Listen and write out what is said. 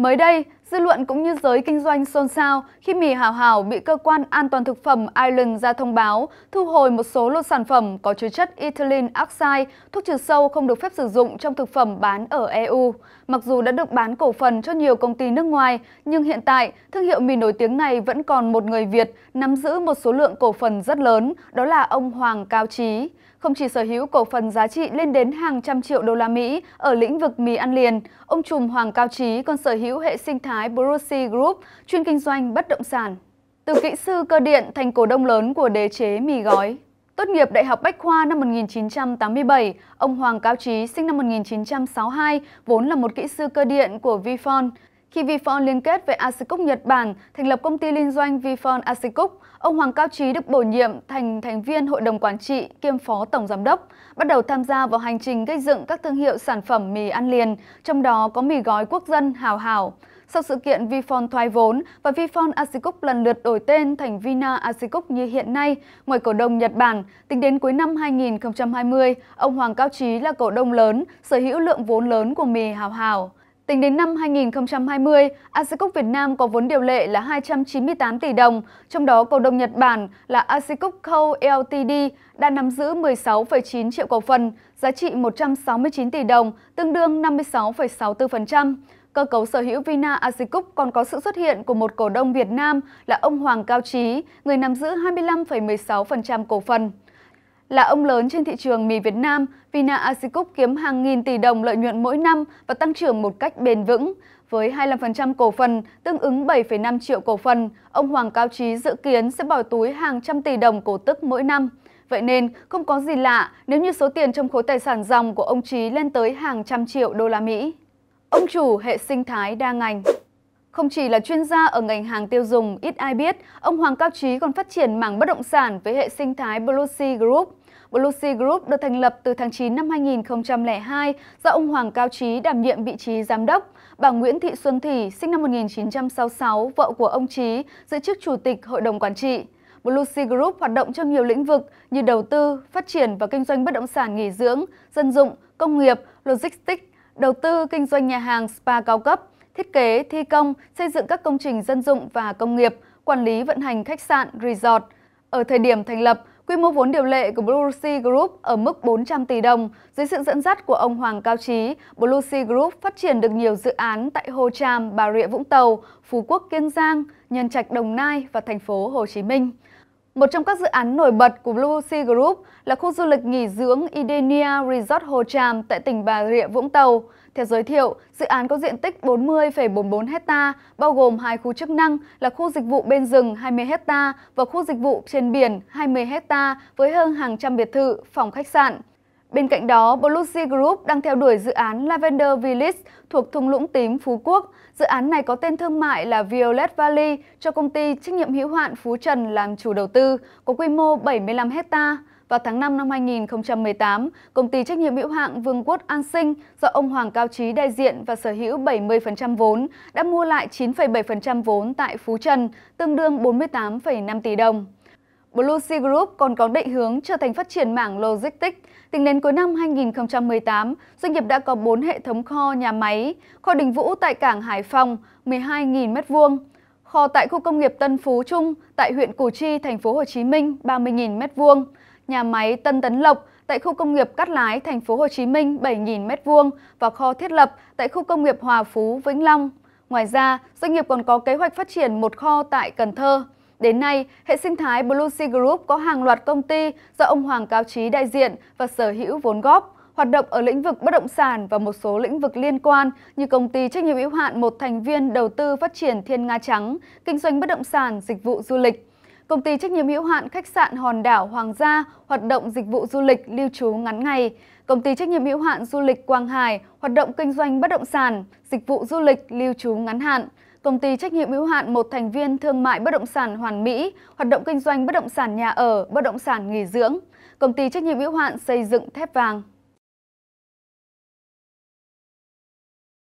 Mới đây, Dư luận cũng như giới kinh doanh xôn xao khi mì hào hào bị cơ quan an toàn thực phẩm Ireland ra thông báo thu hồi một số lô sản phẩm có chứa chất ethylene oxide, thuốc trừ sâu không được phép sử dụng trong thực phẩm bán ở EU. Mặc dù đã được bán cổ phần cho nhiều công ty nước ngoài, nhưng hiện tại thương hiệu mì nổi tiếng này vẫn còn một người Việt nắm giữ một số lượng cổ phần rất lớn, đó là ông Hoàng Cao Trí không chỉ sở hữu cổ phần giá trị lên đến hàng trăm triệu đô la Mỹ ở lĩnh vực mì ăn liền, ông trùm Hoàng Cao Trí còn sở hữu hệ sinh thái thái Borossi Group, chuyên kinh doanh bất động sản. Từ kỹ sư cơ điện thành cổ đông lớn của đế chế mì gói. Tốt nghiệp Đại học Bách Khoa năm 1987, ông Hoàng Cao Trí sinh năm 1962 vốn là một kỹ sư cơ điện của Vifon. Khi Vifon liên kết với Asicook Nhật Bản, thành lập công ty liên doanh Vifon Asicook, ông Hoàng Cao Trí được bổ nhiệm thành thành viên hội đồng quản trị kiêm phó tổng giám đốc, bắt đầu tham gia vào hành trình gây dựng các thương hiệu sản phẩm mì ăn liền, trong đó có mì gói quốc dân Hào Hào. Sau sự kiện Vifon thoái vốn và Vifon Asicup lần lượt đổi tên thành Vina Asicup như hiện nay, ngoài cổ đông Nhật Bản, tính đến cuối năm 2020, ông Hoàng Cao Trí là cổ đông lớn, sở hữu lượng vốn lớn của mì hào hào. Tính đến năm 2020, Asicup Việt Nam có vốn điều lệ là 298 tỷ đồng, trong đó cổ đông Nhật Bản là Asicup Co Ltd đã nắm giữ 16,9 triệu cổ phần, giá trị 169 tỷ đồng, tương đương 56,64% cơ cấu sở hữu Vina Asicup còn có sự xuất hiện của một cổ đông Việt Nam là ông Hoàng Cao Trí, người nắm giữ 25,16% cổ phần. Là ông lớn trên thị trường mì Việt Nam, Vina Asicup kiếm hàng nghìn tỷ đồng lợi nhuận mỗi năm và tăng trưởng một cách bền vững. Với 25% cổ phần, tương ứng 7,5 triệu cổ phần, ông Hoàng Cao Trí dự kiến sẽ bỏ túi hàng trăm tỷ đồng cổ tức mỗi năm. Vậy nên, không có gì lạ nếu như số tiền trong khối tài sản dòng của ông Trí lên tới hàng trăm triệu đô la Mỹ. Ông chủ hệ sinh thái đa ngành không chỉ là chuyên gia ở ngành hàng tiêu dùng, ít ai biết, ông Hoàng Cao Trí còn phát triển mảng bất động sản với hệ sinh thái Blossi Group. Blossi Group được thành lập từ tháng 9 năm 2002 do ông Hoàng Cao Trí đảm nhiệm vị trí giám đốc. Bà Nguyễn Thị Xuân Thủy, sinh năm 1966, vợ của ông Trí, giữ chức chủ tịch hội đồng quản trị. Blossi Group hoạt động trong nhiều lĩnh vực như đầu tư, phát triển và kinh doanh bất động sản nghỉ dưỡng, dân dụng, công nghiệp, logistics, đầu tư kinh doanh nhà hàng spa cao cấp, thiết kế, thi công, xây dựng các công trình dân dụng và công nghiệp, quản lý vận hành khách sạn, resort. Ở thời điểm thành lập, quy mô vốn điều lệ của Blue Sea Group ở mức 400 tỷ đồng. Dưới sự dẫn dắt của ông Hoàng Cao Trí, Blue Sea Group phát triển được nhiều dự án tại Hồ Tràm, Bà Rịa Vũng Tàu, Phú Quốc Kiên Giang, Nhân Trạch Đồng Nai và thành phố Hồ Chí Minh. Một trong các dự án nổi bật của Blue Sea Group là khu du lịch nghỉ dưỡng Idenia Resort Hồ Tràm tại tỉnh Bà Rịa Vũng Tàu. Theo giới thiệu, dự án có diện tích 40,44 ha, bao gồm hai khu chức năng là khu dịch vụ bên rừng 20 ha và khu dịch vụ trên biển 20 ha với hơn hàng trăm biệt thự, phòng khách sạn. Bên cạnh đó, Bluesea Group đang theo đuổi dự án Lavender Village thuộc thung lũng tím Phú Quốc. Dự án này có tên thương mại là Violet Valley cho công ty trách nhiệm hữu hạn Phú Trần làm chủ đầu tư, có quy mô 75 hecta. Vào tháng 5 năm 2018, công ty trách nhiệm hữu hạn Vương quốc An Sinh do ông Hoàng Cao Trí đại diện và sở hữu 70% vốn đã mua lại 9,7% vốn tại Phú Trần, tương đương 48,5 tỷ đồng. Blue Sea Group còn có định hướng trở thành phát triển mảng logistics. Tính đến cuối năm 2018, doanh nghiệp đã có 4 hệ thống kho nhà máy, kho Đình Vũ tại cảng Hải Phòng 12.000 m2, kho tại khu công nghiệp Tân Phú Trung tại huyện Củ Chi, thành phố Hồ Chí Minh 30.000 m2, nhà máy Tân Tấn Lộc tại khu công nghiệp Cát Lái, thành phố Hồ Chí Minh 7.000 m2 và kho thiết lập tại khu công nghiệp Hòa Phú, Vĩnh Long. Ngoài ra, doanh nghiệp còn có kế hoạch phát triển một kho tại Cần Thơ. Đến nay, hệ sinh thái Blue Sea Group có hàng loạt công ty do ông Hoàng Cao Trí đại diện và sở hữu vốn góp, hoạt động ở lĩnh vực bất động sản và một số lĩnh vực liên quan như công ty trách nhiệm hữu hạn một thành viên đầu tư phát triển Thiên Nga Trắng, kinh doanh bất động sản, dịch vụ du lịch. Công ty trách nhiệm hữu hạn khách sạn Hòn đảo Hoàng gia hoạt động dịch vụ du lịch lưu trú ngắn ngày. Công ty trách nhiệm hữu hạn du lịch Quang Hải hoạt động kinh doanh bất động sản, dịch vụ du lịch lưu trú ngắn hạn. Công ty trách nhiệm hữu hạn một thành viên thương mại bất động sản Hoàn Mỹ, hoạt động kinh doanh bất động sản nhà ở, bất động sản nghỉ dưỡng. Công ty trách nhiệm hữu hạn xây dựng thép vàng.